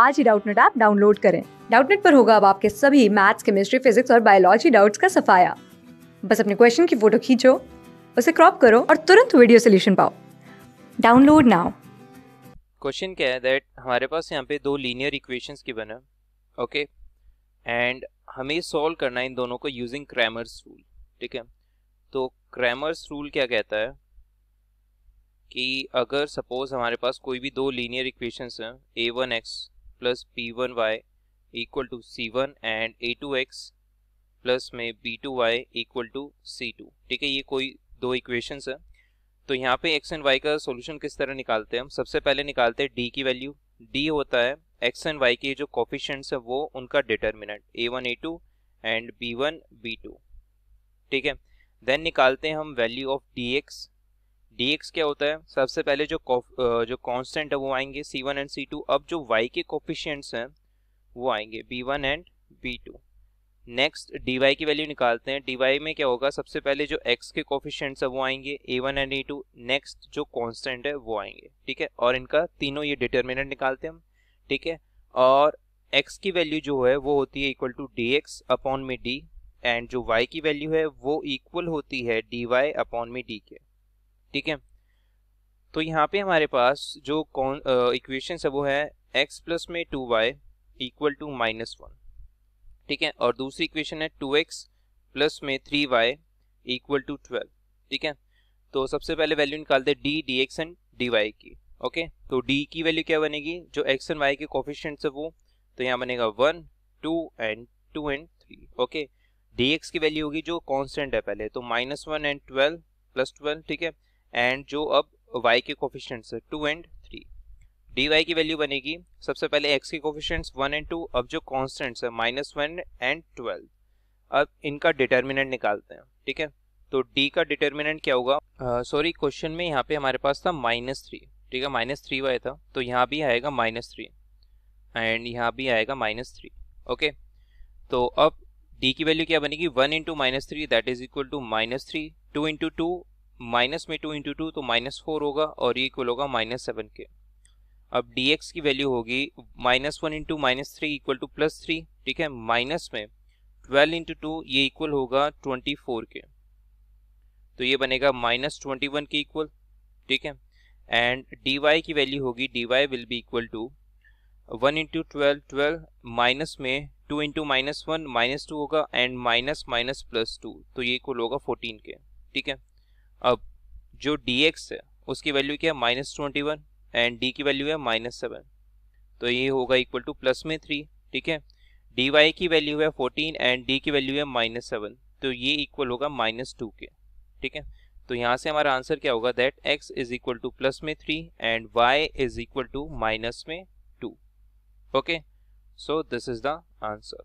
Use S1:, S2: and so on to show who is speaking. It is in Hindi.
S1: आज ही डाउटनेट ऐप डाउनलोड करें डाउटनेट पर होगा अब आपके सभी मैथ्स केमिस्ट्री फिजिक्स और बायोलॉजी डाउट्स का सफाया बस अपने क्वेश्चन की फोटो खींचो उसे क्रॉप करो और तुरंत वीडियो सोल्यूशन पाओ डाउनलोड नाउ
S2: क्वेश्चन क्या है दैट हमारे पास यहाँ पे दो लीनियर इक्वेशंस की बना ओके एंड हमें सॉल्व करना है इन दोनों को यूजिंग क्रैमर्स रूल ठीक है तो क्रैमर्स रूल क्या कहता है कि अगर सपोज हमारे पास कोई भी दो लीनियर इक्वेशंस हैं A one X plus B one Y equal to C one and A two X plus में B two Y equal to C two ठीक है ये कोई दो इक्वेशंस है तो यहाँ पे एक्स एंड वाई का सॉल्यूशन किस तरह निकालते हैं हम सबसे पहले निकालते हैं डी की वैल्यू डी होता है एक्स एंड वाई के जो कॉफिशेंट्स है वो उनका determinant A one A two and B one B two ठीक है देन निकालते हैं हम value of D X dx क्या होता है सबसे पहले जो जो कांस्टेंट है वो आएंगे C one and C two अब जो y के कोफिशियंट्स हैं वो आएंगे B one and B two next dy की वैल्यू निकालते हैं dy में क्या होगा सबसे पहले जो x के कोफिशियंट्स है वो आएंगे A one and A two next जो कांस्टेंट है वो आएंगे ठीक है और इनका तीनों ये डिटर्मिनेंट निकालते हैं हम ठीक है और x की वैल्यू जो है वो होती है equal to D X upon में डी एंड जो y की वैल्यू है वो इक्वल होती है dy अपॉन में d के ठीक है तो यहाँ पे हमारे पास जो कौन इक्वेशन है वो है एक्स प्लस में two Y equal to minus one ठीक है और दूसरी इक्वेशन है टू एक्स प्लस में three Y equal to twelve ठीक है तो सबसे पहले वैल्यू निकालते हैं D D X and D Y की ओके तो डी की वैल्यू क्या बनेगी जो एक्स एंड वाई के कॉफिशेंट्स है वो तो यहाँ बनेगा one two and two and three okay D X की वैल्यू होगी जो कॉन्स्टेंट है पहले तो minus one and twelve plus twelve ठीक है एंड जो अब वाई के कोफिशेंट्स है two and three D Y की वैल्यू बनेगी सबसे पहले एक्स के कोफिशेंट्स वन एंड टू अब जो कॉन्स्टेंट्स है माइनस वन एंड ट्वेल्व अब इनका डिटर्मिनेंट निकालते हैं ठीक है तो डी का डिटर्मिनेंट क्या होगा सॉरी uh, क्वेश्चन में यहाँ पे हमारे पास था माइनस थ्री ठीक है माइनस थ्री वाई था तो यहाँ भी आएगा माइनस थ्री एंड यहाँ भी आएगा माइनस थ्री ओके तो अब डी की वैल्यू क्या बनेगी one into minus three that is equal to minus three two into two minus में टू इंटू टू तो माइनस फोर होगा और ये इक्वल होगा माइनस सेवन के अब डी एक्स की वैल्यू होगी minus one into minus three equal to plus three ठीक है माइनस में ट्वेल्व इंटू टू ये इक्वल होगा ट्वेंटी फोर के तो ये बनेगा माइनस ट्वेंटी वन के इक्वल ठीक है एंड डी वाई की वैल्यू होगी D Y will be equal to one into twelve twelve minus में two into minus one minus two होगा and minus minus plus two तो ये इक्वल होगा फोर्टीन के ठीक है अब जो डी एक्स है उसकी वैल्यू क्या है minus twenty one and D की वैल्यू है माइनस सेवन तो ये होगा इक्वल टू प्लस में थ्री ठीक है डी वाई की वैल्यू है फोर्टीन एंड डी की वैल्यू है माइनस सेवन तो ये इक्वल होगा माइनस टू के ठीक है तो यहाँ से हमारा आंसर क्या होगा that X is equal to plus में three and Y is equal to minus में two okay so this is the answer